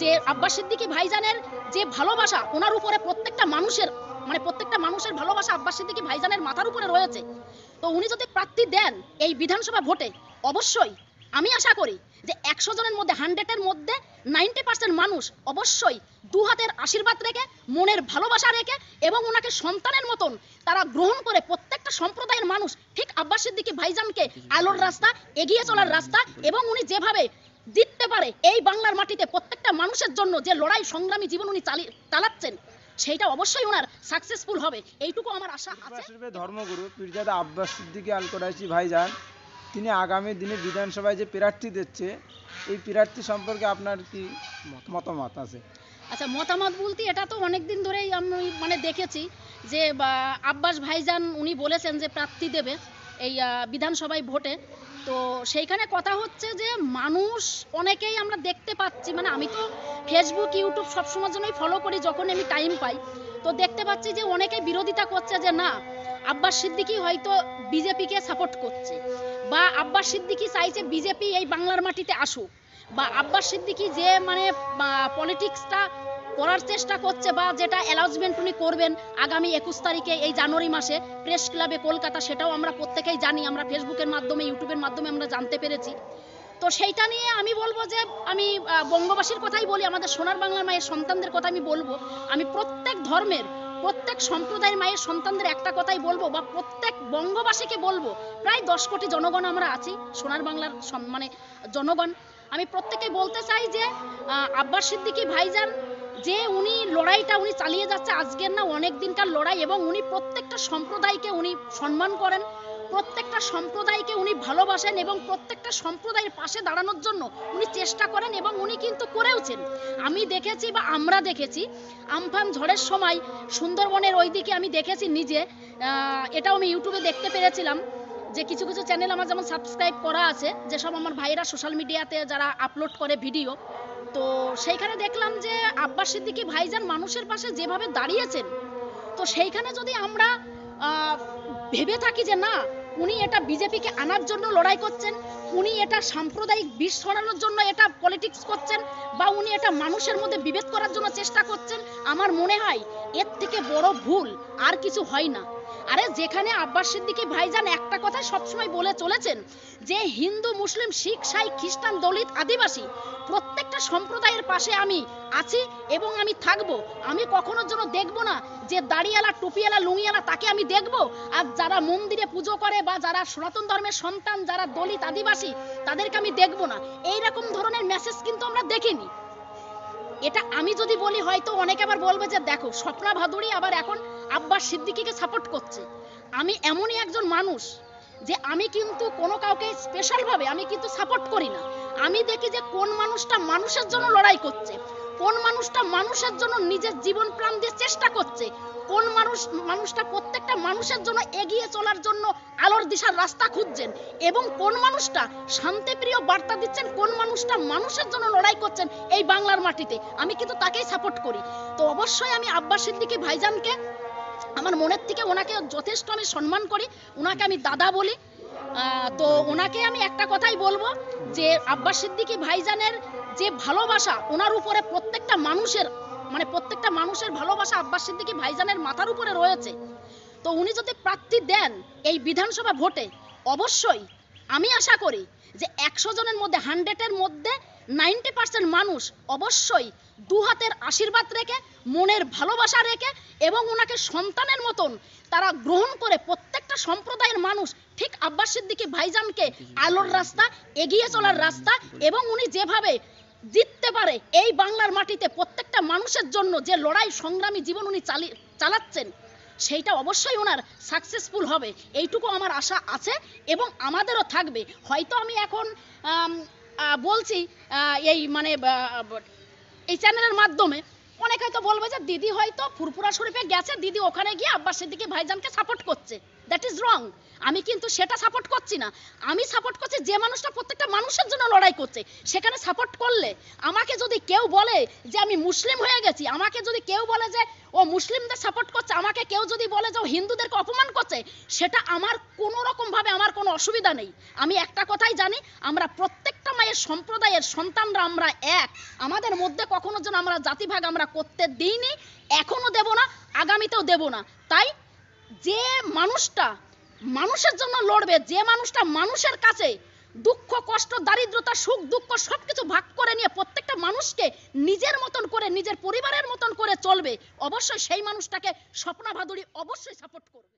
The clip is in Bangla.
যে আব্বাস সিদ্দিকি ভাইজানের যে ভালোবাসা ওনার উপরে প্রত্যেকটা মানুষের মানে প্রত্যেকটা মানুষের ভালোবাসা আব্বাস সিদ্দিকি ভাইজানের মাথার উপরে রয়েছে তো উনি যদি প্রার্থী দেন এই বিধানসভা ভোটে অবশ্যই আমি আশা করি যে একশো জনের মধ্যে হান্ড্রেডের মধ্যে নাইনটি পার্সেন্ট মানুষ অবশ্যই দু হাতের আশীর্বাদ রেখে মনের ভালোবাসা রেখে এবং ওনাকে সন্তানের মতন তারা গ্রহণ করে প্রত্যেকটা সম্প্রদায়ের মানুষ ঠিক আব্বাস সিদ্দিকি ভাইজানকে আলোর রাস্তা এগিয়ে চলার রাস্তা এবং উনি যেভাবে করতে পারে এই বাংলার মাটিতে প্রত্যেকটা মানুষের জন্য যে লড়াই সংগ্রামী জীবন উনি চালাচ্ছেন সেইটা অবশ্যই ওনার সাকসেসফুল হবে এইটুকু আমার আশা আছে ধর্মগুরু পীরজাদা আব্বাস সিদ্দিকী আল কোরাইশি ভাইজান তিনি আগামী দিনে বিধানসভায় যে প্রার্থী দিচ্ছে এই প্রার্থী সম্পর্কে আপনার কি মতামত আছে আচ্ছা মতামত বলতে এটা তো অনেক দিন ধরেই আমি মানে দেখেছি যে আব্বাস ভাইজান উনি বলেছেন যে প্রার্থী দেবে এই বিধানসভায় ভোটে তো সেইখানে কথা হচ্ছে যে মানুষ অনেকেই আমরা দেখতে পাচ্ছি মানে আমি তো ফেসবুক ইউটিউব সবসময় জন্যই ফলো করি যখন আমি টাইম পাই তো দেখতে পাচ্ছি যে অনেকে বিরোধিতা করছে যে না আব্বাস সিদ্দিকি হয়তো বিজেপিকে সাপোর্ট করছে বা আব্বাস সিদ্দিকি চাইছে বিজেপি এই বাংলার মাটিতে আসুক বা আব্বাস সিদ্দিকি যে মানে পলিটিক্সটা করার চেষ্টা করছে বা যেটা অ্যালাউজমেন্ট উনি করবেন আগামী একুশ তারিখে এই জানুয়ারি মাসে প্রেস ক্লাবে কলকাতা সেটাও আমরা প্রত্যেকেই জানি আমরা ফেসবুকের মাধ্যমে ইউটিউবের মাধ্যমে আমরা জানতে পেরেছি তো সেইটা নিয়ে আমি বলবো যে আমি বঙ্গবাসীর কথাই বলি আমাদের সোনার বাংলার মায়ের সন্তানদের কথা আমি বলবো আমি প্রত্যেক ধর্মের প্রত্যেক সম্প্রদায়ের মায়ের সন্তানদের একটা কথাই বলবো বা প্রত্যেক বঙ্গবাসীকে বলবো প্রায় দশ কোটি জনগণ আমরা আছি সোনার বাংলার মানে জনগণ আমি প্রত্যেকে বলতে চাই যে আব্বাস সিদ্দিকী ভাইজান যে উনি লড়াইটা উনি চালিয়ে যাচ্ছে আজকের না অনেক দিনকার লড়াই এবং উনি প্রত্যেকটা সম্প্রদায়কে উনি সম্মান করেন প্রত্যেকটা সম্প্রদায়কে উনি ভালোবাসেন এবং প্রত্যেকটা সম্প্রদায়ের পাশে দাঁড়ানোর জন্য উনি চেষ্টা করেন এবং উনি কিন্তু করেওছেন আমি দেখেছি বা আমরা দেখেছি আমফান ঝড়ের সময় সুন্দরবনের ওইদিকে আমি দেখেছি নিজে এটাও আমি ইউটিউবে দেখতে পেরেছিলাম যে কিছু কিছু চ্যানেল আমার যেমন সাবস্ক্রাইব করা আছে যেসব আমার ভাইয়েরা সোশ্যাল মিডিয়াতে যারা আপলোড করে ভিডিও তো সেইখানে দেখলাম যে আব্বাস সিদ্দিকি ভাইজান মানুষের পাশে যেভাবে দাঁড়িয়েছেন তো সেইখানে যদি আমরা ভেবে থাকি যে না উনি এটা বিজেপিকে আনার জন্য লড়াই করছেন উনি এটা সাম্প্রদায়িক বিষ ছড়ানোর জন্য এটা পলিটিক্স করছেন বা উনি এটা মানুষের মধ্যে বিভেদ করার জন্য চেষ্টা করছেন আমার মনে হয় এর থেকে বড় ভুল আর কিছু হয় না আরে যেখানে আব্বাস সিদ্দিকি ভাইজান একটা কথা সবসময় বলে চলেছেন যে হিন্দু মুসলিম শিখ সাই খ্রিস্টান দলিত আদিবাসী প্রত্যেকটা সম্প্রদায়ের পাশে আমি আছি এবং আমি থাকব আমি কখনোর জন্য দেখব না যে দাড়িয়ালা টুপিয়ালা লুঙিয়ালা তাকে আমি দেখব আর যারা মন্দিরে পুজো করে বা যারা সনাতন ধর্মের সন্তান যারা দলিত আদিবাসী তাদেরকে আমি দেখব না এই রকম ধরনের মেসেজ কিন্তু আমরা দেখিনি এটা আমি যদি বলি হয়তো অনেকে আবার বলবে যে দেখো স্বপ্না ভাদুরী আবার এখন আব্বাস সিদ্দিকিকে সাপোর্ট করছে আমি এমনই একজন মানুষ যে আমি কিন্তু কোনো কাউকে স্পেশালভাবে আমি কিন্তু সাপোর্ট করি না আমি দেখি যে কোন মানুষটা মানুষের জন্য লড়াই করছে কোন মানুষটা মানুষের জন্য নিজের জীবন প্রাণ দিয়ে চেষ্টা করছে কোন মানুষ মানুষটা প্রত্যেকটা মানুষের জন্য এগিয়ে চলার জন্য আলোর দিশার রাস্তা খুঁজছেন এবং কোন মানুষটা শান্তিপ্রিয় বার্তা দিচ্ছেন কোন মানুষটা মানুষের জন্য লড়াই করছেন এই বাংলার মাটিতে আমি কিন্তু তাকেই সাপোর্ট করি তো অবশ্যই আমি আব্বাস সিদ্দিকি ভাইজানকে আমার মনের থেকে ওনাকে যথেষ্ট আমি সম্মান করি ওনাকে আমি দাদা বলি তো ওনাকে আমি একটা কথাই বলবো যে আব্বাস সিদ্দিকি ভাইজানের যে ভালোবাসা ওনার উপরে প্রত্যেকটা মানুষের মানে প্রত্যেকটা মানুষের ভালোবাসা আব্বাস সিদ্দিকী ভাইজানের মাথার উপরে রয়েছে তো উনি যদি প্রার্থী দেন এই বিধানসভা ভোটে অবশ্যই আমি আশা করি যে একশো জনের মধ্যে হান্ড্রেডের মধ্যে নাইনটি পার্সেন্ট মানুষ অবশ্যই দু হাতের আশীর্বাদ রেখে মনের ভালোবাসা রেখে এবং ওনাকে সন্তানের মতন তারা গ্রহণ করে প্রত্যেকটা সম্প্রদায়ের মানুষ ঠিক আব্বাস সিদ্দিকী ভাইজানকে আলোর রাস্তা এগিয়ে চলার রাস্তা এবং উনি যেভাবে জিততে পারে এই বাংলার মাটিতে প্রত্যেকটা মানুষের জন্য যে লড়াই সংগ্রামী জীবন উনি চালাচ্ছেন সেইটা অবশ্যই ওনার সাকসেসফুল হবে এইটুকু আমার আশা আছে এবং আমাদেরও থাকবে হয়তো আমি এখন বলছি এই মানে এই চ্যানেলের মাধ্যমে অনেক হয়তো বলবে যে দিদি হয়তো ফুরফুরা শরীফে গেছে দিদি ওখানে গিয়ে আব্বাস সিদ্দিকি ভাইজানকে সাপোর্ট করছে দ্যাট ইজ রং আমি কিন্তু সেটা সাপোর্ট করছি না আমি সাপোর্ট করছি যে মানুষটা প্রত্যেকটা মানুষের জন্য লড়াই করছে সেখানে সাপোর্ট করলে আমাকে যদি কেউ বলে যে আমি মুসলিম হয়ে গেছি আমাকে যদি কেউ বলে যে ও মুসলিমদের সাপোর্ট করছে আমাকে কেউ যদি বলে যে ও হিন্দুদেরকে অপমান করছে সেটা আমার কোনো রকমভাবে আমার কোনো অসুবিধা নেই আমি একটা কথাই জানি আমরা প্রত্যেকটা মায়ের সম্প্রদায়ের সন্তানরা আমরা এক আমাদের মধ্যে কখনো যেন আমরা জাতিভাগ আমরা করতে দিইনি এখনও দেব না আগামীতেও দেব না তাই যে মানুষটা মানুষের জন্য লড়বে যে মানুষটা মানুষের কাছে দুঃখ কষ্ট দারিদ্রতা সুখ দুঃখ সব কিছু ভাগ করে নিয়ে প্রত্যেকটা মানুষকে নিজের মতন করে নিজের পরিবারের মতন করে চলবে অবশ্যই সেই মানুষটাকে স্বপ্ন ভাদুরী অবশ্যই সাপোর্ট করবে